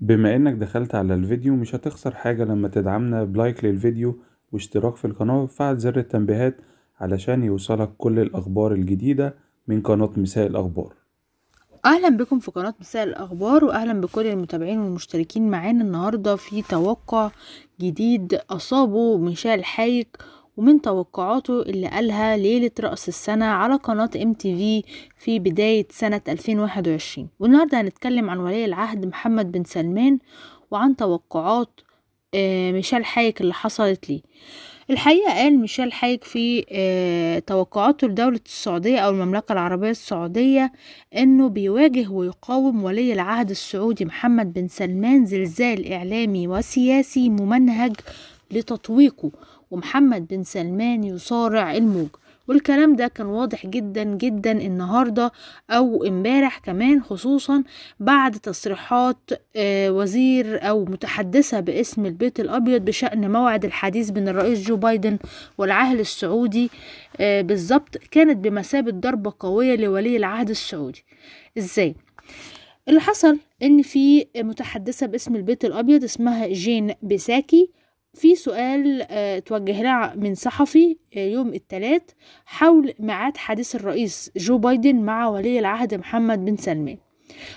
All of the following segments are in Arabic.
بما إنك دخلت على الفيديو مش هتخسر حاجة لما تدعمنا بلايك للفيديو واشتراك في القناة وفعل زر التنبيهات علشان يوصلك كل الأخبار الجديدة من قناة مساء الأخبار اهلا بكم في قناه مساء الاخبار واهلا بكل المتابعين والمشتركين معانا النهارده في توقع جديد اصابه مشال حايك ومن توقعاته اللي قالها ليلة رأس السنة على قناة ام تي في في بداية سنة 2021 والنهاردة هنتكلم عن ولي العهد محمد بن سلمان وعن توقعات آه، ميشيل حايك اللي حصلت ليه الحقيقة قال ميشيل حايك في آه، توقعاته لدولة السعودية أو المملكة العربية السعودية أنه بيواجه ويقاوم ولي العهد السعودي محمد بن سلمان زلزال إعلامي وسياسي ممنهج لتطويقه ومحمد بن سلمان يصارع الموج والكلام ده كان واضح جدا جدا النهارده او امبارح كمان خصوصا بعد تصريحات آه، وزير او متحدثه باسم البيت الابيض بشان موعد الحديث بين الرئيس جو بايدن والعاهل السعودي آه، بالظبط كانت بمثابه ضربه قويه لولي العهد السعودي ازاي اللي حصل ان في متحدثه باسم البيت الابيض اسمها جين بيساكي في سؤال آه، توجه لها من صحفي آه، يوم الثلاث حول ميعاد حديث الرئيس جو بايدن مع ولي العهد محمد بن سلمان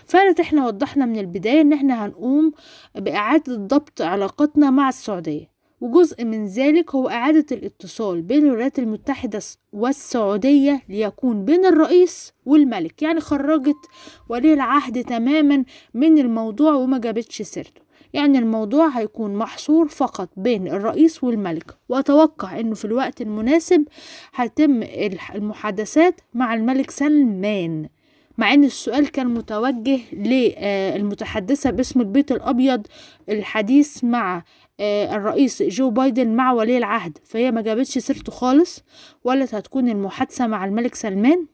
فقالت احنا وضحنا من البداية ان احنا هنقوم بإعادة ضبط علاقتنا مع السعودية وجزء من ذلك هو إعادة الاتصال بين الولايات المتحدة والسعودية ليكون بين الرئيس والملك يعني خرجت ولي العهد تماما من الموضوع وما جابتش سيرته يعني الموضوع هيكون محصور فقط بين الرئيس والملك وأتوقع أنه في الوقت المناسب هتم المحادثات مع الملك سلمان مع ان السؤال كان متوجه للمتحدثه آه، باسم البيت الابيض الحديث مع آه، الرئيس جو بايدن مع ولي العهد فهي ما جابتش سيرته خالص ولا هتكون المحادثه مع الملك سلمان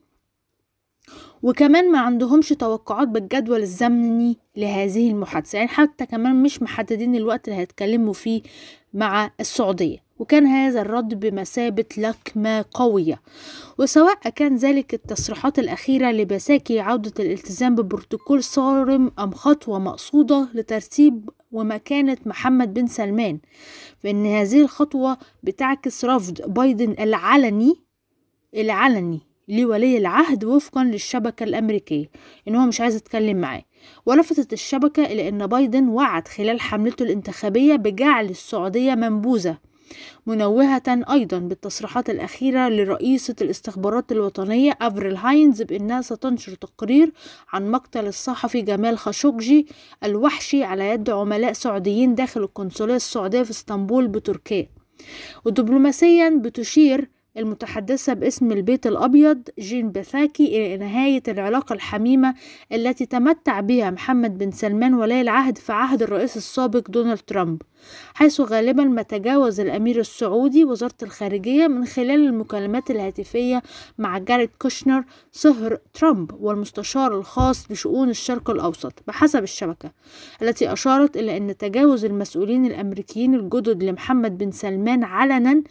وكمان ما عندهمش توقعات بالجدول الزمني لهذه المحادثة يعني حتى كمان مش محددين الوقت اللي هيتكلموا فيه مع السعودية وكان هذا الرد بمثابة لكمة قوية وسواء كان ذلك التصريحات الأخيرة لبساكي عودة الالتزام ببروتوكول صارم أم خطوة مقصودة لترتيب ومكانة محمد بن سلمان فإن هذه الخطوة بتعكس رفض بايدن العلني العلني لولي العهد وفقا للشبكة الأمريكية إن هو مش عايز يتكلم معاه ولفتت الشبكة إلى أن بايدن وعد خلال حملته الانتخابية بجعل السعودية منبوذة منوهة أيضا بالتصريحات الأخيرة لرئيسة الاستخبارات الوطنية أفريل هاينز بأنها ستنشر تقرير عن مقتل الصحفي جمال خاشقجي الوحشي على يد عملاء سعوديين داخل القنصلية السعودية في اسطنبول بتركيا ودبلوماسيا بتشير المتحدثة باسم البيت الأبيض جين بثاكي إلى نهاية العلاقة الحميمة التي تمتع بها محمد بن سلمان ولي العهد في عهد الرئيس السابق دونالد ترامب حيث غالبا ما تجاوز الأمير السعودي وزارة الخارجية من خلال المكالمات الهاتفية مع جاريت كوشنر صهر ترامب والمستشار الخاص بشؤون الشرق الأوسط بحسب الشبكة التي أشارت إلى أن تجاوز المسؤولين الأمريكيين الجدد لمحمد بن سلمان علنا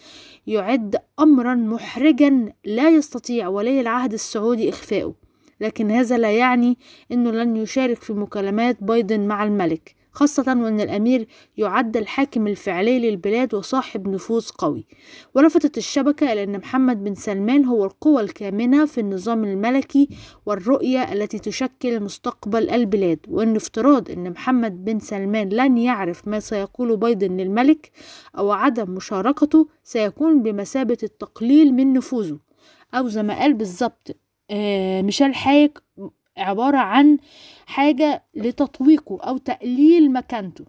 يعد أمرا محرجا لا يستطيع ولي العهد السعودي إخفاؤه لكن هذا لا يعني أنه لن يشارك في مكالمات بايدن مع الملك خاصة وأن الأمير يعد الحاكم الفعلي للبلاد وصاحب نفوذ قوي ولفتت الشبكة إلى أن محمد بن سلمان هو القوة الكامنة في النظام الملكي والرؤية التي تشكل مستقبل البلاد وأن افتراض أن محمد بن سلمان لن يعرف ما سيقول بايدن للملك أو عدم مشاركته سيكون بمثابة التقليل من نفوذه أو زي ما قال بالظبط آه، ميشيل حايك عبارة عن حاجة لتطويقه أو تقليل مكانته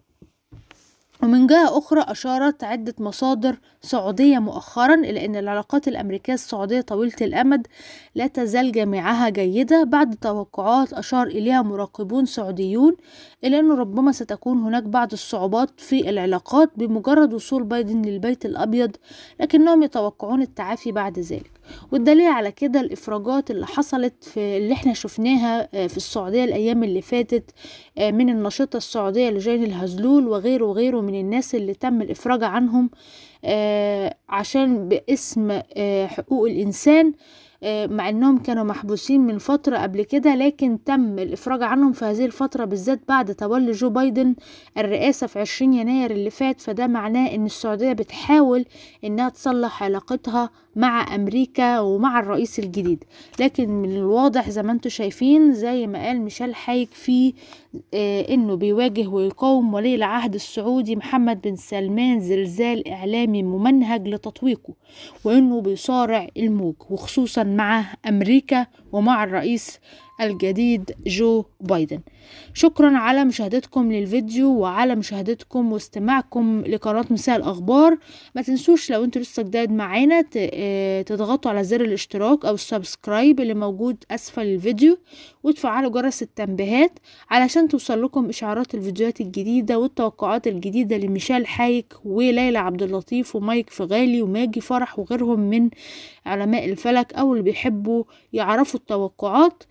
ومن جهة أخرى أشارت عدة مصادر سعودية مؤخرا إلى أن العلاقات الأمريكية السعودية طويلة الأمد لا تزال جميعها جيدة بعد توقعات أشار إليها مراقبون سعوديون إلا أنه ربما ستكون هناك بعض الصعوبات في العلاقات بمجرد وصول بايدن للبيت الأبيض لكنهم يتوقعون التعافي بعد ذلك والدليل على كده الإفراجات اللي حصلت في اللي احنا شفناها آه، في السعودية الأيام اللي فاتت آه، من النشطة السعودية لجين الهزلول وغيره وغيره من الناس اللي تم الإفراج عنهم آه، عشان باسم حقوق الإنسان آه، مع انهم كانوا محبوسين من فترة قبل كده لكن تم الافراج عنهم في هذه الفترة بالذات بعد تولي جو بايدن الرئاسة في 20 يناير اللي فات فده معناه ان السعودية بتحاول انها تصلح علاقتها مع امريكا ومع الرئيس الجديد لكن من الواضح زي ما انتم شايفين زي ما قال ميشيل حايك في آه، إنه بيواجه ويقاوم ولي العهد السعودي محمد بن سلمان زلزال إعلامي ممنهج لتطويقه وإنه بيصارع الموج وخصوصا مع أمريكا ومع الرئيس الجديد جو بايدن شكرا على مشاهدتكم للفيديو وعلى مشاهدتكم واستماعكم لقناة مساء الأخبار ما تنسوش لو انتوا لسه جداد معانا آه، تضغطوا على زر الاشتراك أو السبسكرايب اللي موجود أسفل الفيديو وتفعلوا جرس التنبيهات علشان توصل لكم إشعارات الفيديوهات الجديدة والتوقعات الجديدة لميشيل حايك وليلى عبد اللطيف ومايك فغالي وماجي فرح وغيرهم من علماء الفلك أو اللي بيحبوا يعرفوا التوقعات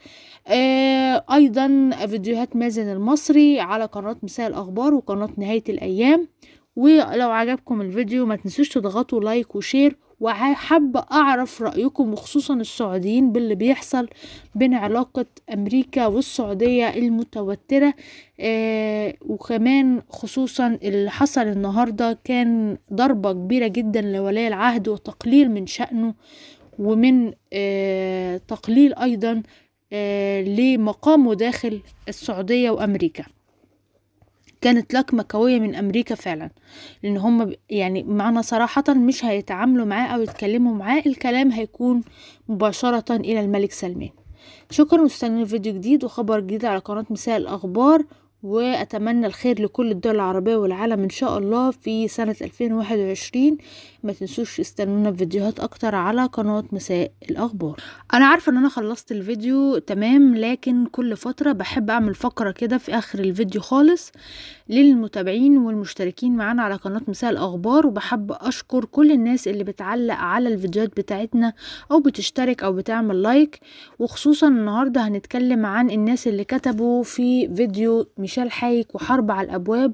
آه، ايضا فيديوهات مازن المصري على قناة مساء الاخبار وقناة نهاية الايام ولو عجبكم الفيديو ما تنسوش تضغطوا لايك وشير وحابة أعرف رأيكم وخصوصا السعوديين باللي بيحصل بين علاقة أمريكا والسعودية المتوترة آه وكمان خصوصا اللي حصل النهاردة كان ضربة كبيرة جدا لولي العهد وتقليل من شأنه ومن آه تقليل أيضا آه، لمقامه داخل السعودية وأمريكا كانت لكمة قوية من أمريكا فعلا لأن هم يعني معنا صراحة مش هيتعاملوا معاه أو يتكلموا معاه الكلام هيكون مباشرة إلى الملك سلمان شكرا واستنوا فيديو جديد وخبر جديد على قناة مساء الأخبار وأتمنى الخير لكل الدول العربية والعالم إن شاء الله في سنة 2021 ما تنسوش تستنونا فيديوهات أكتر على قناة مساء الأخبار أنا عارفة إن أنا خلصت الفيديو تمام لكن كل فترة بحب أعمل فقرة كده في آخر الفيديو خالص للمتابعين والمشتركين معانا على قناة مساء الأخبار وبحب أشكر كل الناس اللي بتعلق على الفيديوهات بتاعتنا أو بتشترك أو بتعمل لايك وخصوصا النهاردة هنتكلم عن الناس اللي كتبوا في فيديو ميشيل حايك وحرب على الأبواب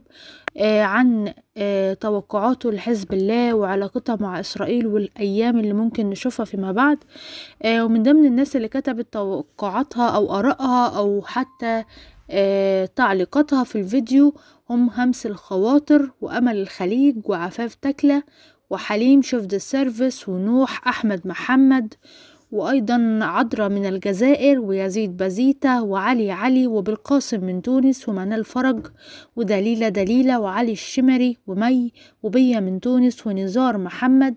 آه عن آه توقعاته لحزب الله وعلاقتها مع إسرائيل والأيام اللي ممكن نشوفها فيما بعد آه ومن ضمن الناس اللي كتبت توقعاتها أو آرائها أو حتى آه، تعليقاتها في الفيديو هم همس الخواطر وأمل الخليج وعفاف تكلة وحليم شفد السيرفس ونوح أحمد محمد وأيضا عدرا من الجزائر ويزيد بازيتا وعلي علي وبالقاسم من تونس ومنال فرج ودليلة دليلة وعلي الشمري ومي وبيا من تونس ونزار محمد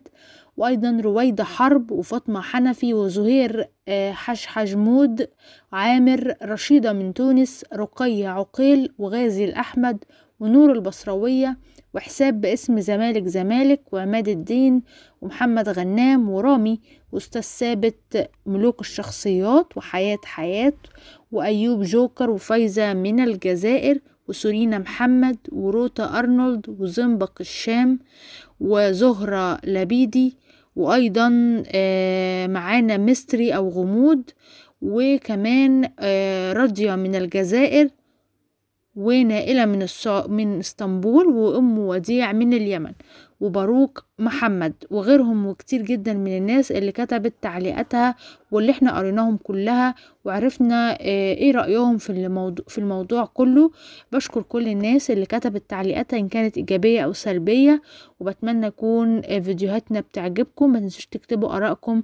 وأيضا رويدة حرب وفاطمة حنفي وزهير آه، حشحجمود عامر رشيدة من تونس رقية عقيل وغازي الأحمد ونور البصروية وحساب باسم زمالك زمالك وعماد الدين ومحمد غنام ورامي وأستاذ ثابت ملوك الشخصيات وحياة حياة وأيوب جوكر وفايزة من الجزائر وسورينا محمد وروتا أرنولد وزنبق الشام وزهرة لبيدي وأيضا آه، معانا مستري أو غموض وكمان آه، راضية من الجزائر ونائلة من, من اسطنبول وأم وديع من اليمن وباروك محمد وغيرهم وكتير جدا من الناس اللي كتبت تعليقاتها واللي احنا قريناهم كلها وعرفنا آه، ايه رأيهم في الموضوع, في الموضوع كله بشكر كل الناس اللي كتبت تعليقاتها ان كانت ايجابية او سلبية وبتمنى يكون آه، فيديوهاتنا بتعجبكم ما تنسوش تكتبوا ارائكم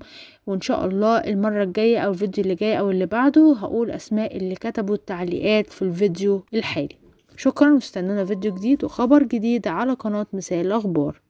وان شاء الله المرة الجاية او الفيديو اللي جاي او اللي بعده هقول اسماء اللي كتبوا التعليقات في الفيديو الحالي شكرا واستنونا فيديو جديد وخبر جديد على قناة مساء الأخبار